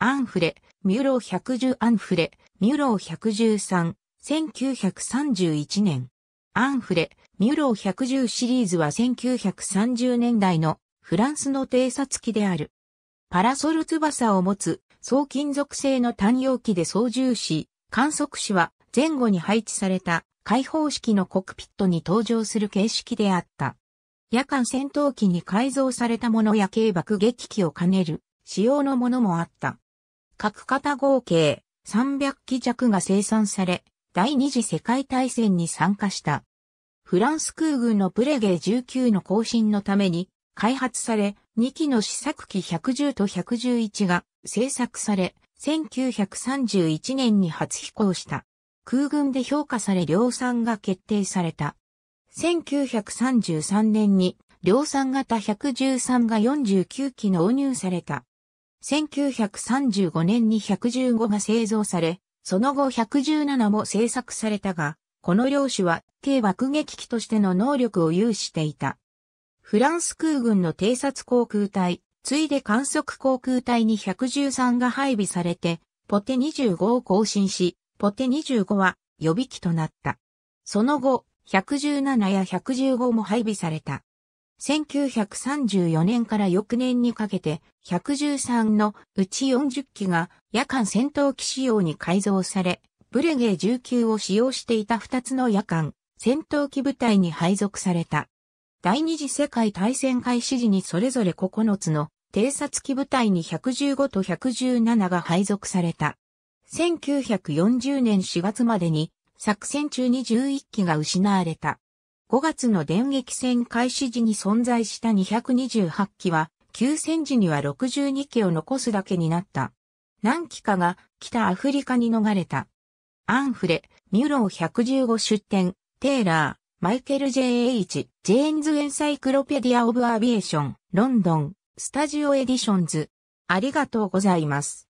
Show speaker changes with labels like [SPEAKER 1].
[SPEAKER 1] アンフレ、ミュロー110アンフレ、ミュロー113、1931年。アンフレ、ミュロー110シリーズは1930年代のフランスの偵察機である。パラソル翼を持つ総金属製の単容機で操縦し、観測士は前後に配置された開放式のコックピットに登場する形式であった。夜間戦闘機に改造されたものや軽爆撃機を兼ねる仕様のものもあった。各型合計300機弱が生産され、第二次世界大戦に参加した。フランス空軍のプレゲー19の更新のために開発され、2機の試作機110と111が製作され、1931年に初飛行した。空軍で評価され量産が決定された。1933年に量産型113が49機納入された。1935年に115が製造され、その後117も製作されたが、この両種は軽爆撃機としての能力を有していた。フランス空軍の偵察航空隊、ついで観測航空隊に113が配備されて、ポテ25を更新し、ポテ25は予備機となった。その後、117や115も配備された。1934年から翌年にかけて113のうち40機が夜間戦闘機仕様に改造され、ブレゲー19を使用していた2つの夜間戦闘機部隊に配属された。第二次世界大戦開始時にそれぞれ9つの偵察機部隊に115と117が配属された。1940年4月までに作戦中に11機が失われた。5月の電撃戦開始時に存在した228機は、休戦時には62機を残すだけになった。何機かが北アフリカに逃れた。アンフレ、ミュロー115出展、テイラー、マイケル J.H. ジェーンズ・エンサイクロペディア・オブ・アビエーション、ロンドン、スタジオエディションズ。ありがとうございます。